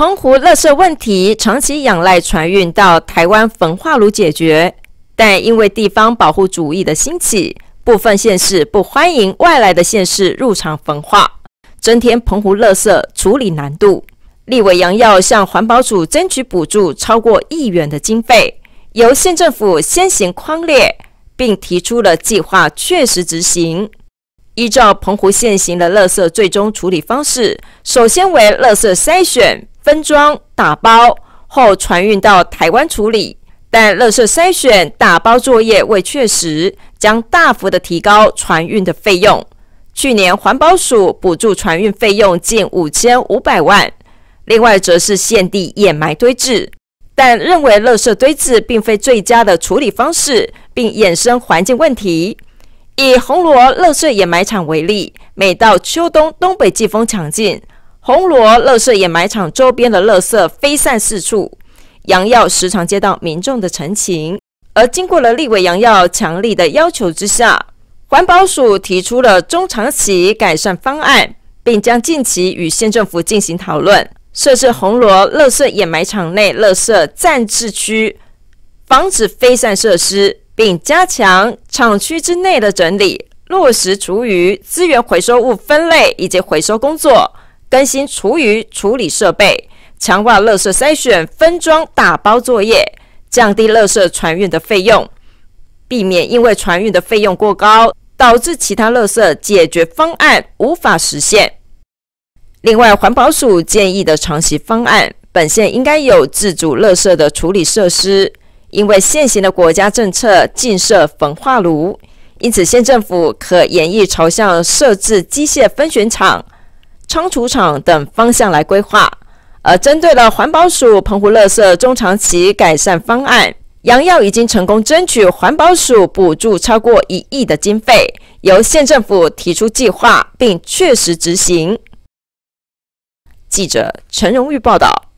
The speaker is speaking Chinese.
澎湖垃圾问题长期仰赖船运到台湾焚化炉解决，但因为地方保护主义的兴起，部分县市不欢迎外来的县市入场焚化，增添澎湖垃圾处理难度。立委杨耀向环保署争取补助超过亿元的经费，由县政府先行宽列，并提出了计划确实执行。依照澎湖现行的垃圾最终处理方式，首先为垃圾筛选。分装、打包后船运到台湾处理，但垃圾筛选、打包作业未确实，将大幅的提高船运的费用。去年环保署补助船运费用近五千五百万，另外则是限地掩埋堆置，但认为垃圾堆置并非最佳的处理方式，并衍生环境问题。以红螺垃圾掩埋场为例，每到秋冬，东北季风强劲。红螺乐色掩埋场周边的乐色飞散四处，杨耀时常接到民众的陈情。而经过了立委杨耀强力的要求之下，环保署提出了中长期改善方案，并将近期与县政府进行讨论，设置红螺乐色掩埋场内乐色暂置区，防止飞散设施，并加强厂区之内的整理，落实厨余资源回收物分类以及回收工作。更新厨余处理设备，强化垃圾筛选、分装、打包作业，降低垃圾船运的费用，避免因为船运的费用过高，导致其他垃圾解决方案无法实现。另外，环保署建议的长期方案，本县应该有自主垃圾的处理设施，因为现行的国家政策禁设焚化炉，因此县政府可研议朝向设置机械分选厂。仓储厂等方向来规划。而针对了环保署澎湖垃圾中长期改善方案，阳药已经成功争取环保署补助超过一亿的经费，由县政府提出计划并确实执行。记者陈荣玉报道。